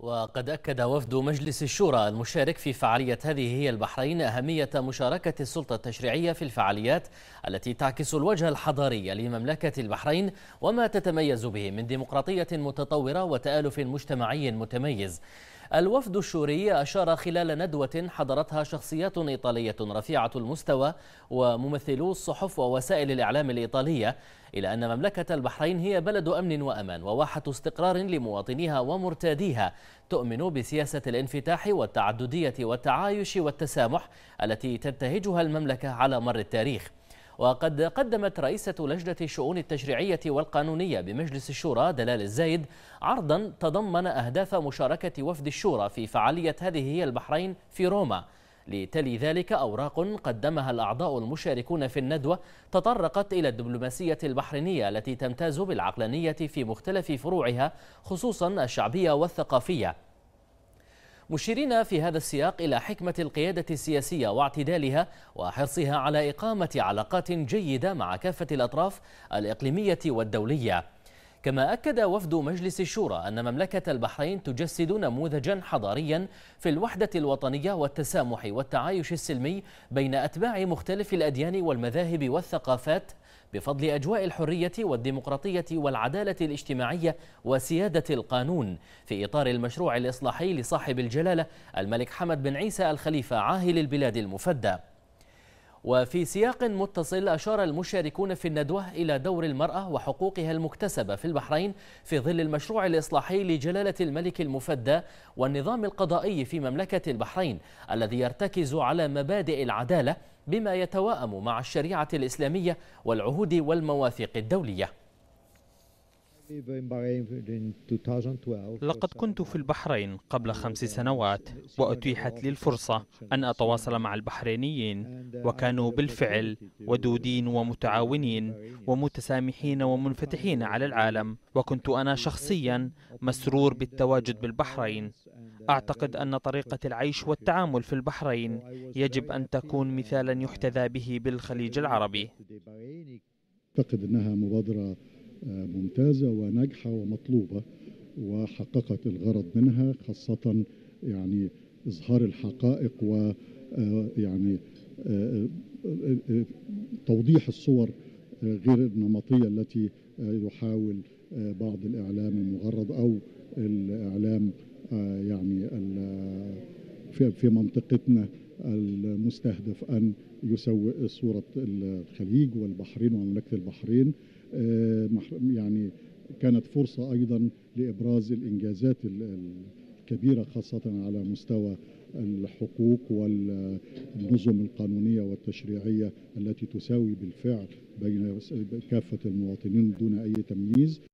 وقد أكد وفد مجلس الشورى المشارك في فعالية هذه هي البحرين أهمية مشاركة السلطة التشريعية في الفعاليات التي تعكس الوجه الحضاري لمملكة البحرين وما تتميز به من ديمقراطية متطورة وتآلف مجتمعي متميز الوفد الشوري أشار خلال ندوة حضرتها شخصيات إيطالية رفيعة المستوى وممثلو الصحف ووسائل الإعلام الإيطالية إلى أن مملكة البحرين هي بلد أمن وأمان وواحة استقرار لمواطنيها ومرتاديها تؤمن بسياسة الانفتاح والتعددية والتعايش والتسامح التي تنتهجها المملكة على مر التاريخ وقد قدمت رئيسة لجنة الشؤون التشريعية والقانونية بمجلس الشورى دلال الزايد عرضا تضمن أهداف مشاركة وفد الشورى في فعالية هذه هي البحرين في روما لتلي ذلك أوراق قدمها الأعضاء المشاركون في الندوة تطرقت إلى الدبلوماسية البحرينية التي تمتاز بالعقلانية في مختلف فروعها خصوصا الشعبية والثقافية مشيرين في هذا السياق إلى حكمة القيادة السياسية واعتدالها وحرصها على إقامة علاقات جيدة مع كافة الأطراف الإقليمية والدولية كما أكد وفد مجلس الشورى أن مملكة البحرين تجسد نموذجا حضاريا في الوحدة الوطنية والتسامح والتعايش السلمي بين أتباع مختلف الأديان والمذاهب والثقافات بفضل أجواء الحرية والديمقراطية والعدالة الاجتماعية وسيادة القانون في إطار المشروع الإصلاحي لصاحب الجلالة الملك حمد بن عيسى الخليفة عاهل البلاد المفدى وفي سياق متصل أشار المشاركون في الندوة إلى دور المرأة وحقوقها المكتسبة في البحرين في ظل المشروع الإصلاحي لجلالة الملك المفدى والنظام القضائي في مملكة البحرين الذي يرتكز على مبادئ العدالة بما يتواءم مع الشريعة الإسلامية والعهود والمواثيق الدولية لقد كنت في البحرين قبل خمس سنوات وأتيحت لي الفرصة أن أتواصل مع البحرينيين وكانوا بالفعل ودودين ومتعاونين ومتسامحين ومنفتحين على العالم وكنت أنا شخصيا مسرور بالتواجد بالبحرين أعتقد أن طريقة العيش والتعامل في البحرين يجب أن تكون مثالا يحتذى به بالخليج العربي أعتقد أنها مبادرة ممتازة وناجحة ومطلوبة وحققت الغرض منها خاصة يعني إظهار الحقائق و آه، يعني آه، آه، توضيح الصور غير النمطية التي يحاول بعض الإعلام المغرض أو الإعلام يعني في منطقتنا المستهدف أن يسوء صورة الخليج والبحرين ومملكة البحرين آه، يعني كانت فرصة أيضا لإبراز الإنجازات الكبيرة خاصة على مستوى الحقوق والنظم القانونية والتشريعية التي تساوي بالفعل بين كافة المواطنين دون أي تمييز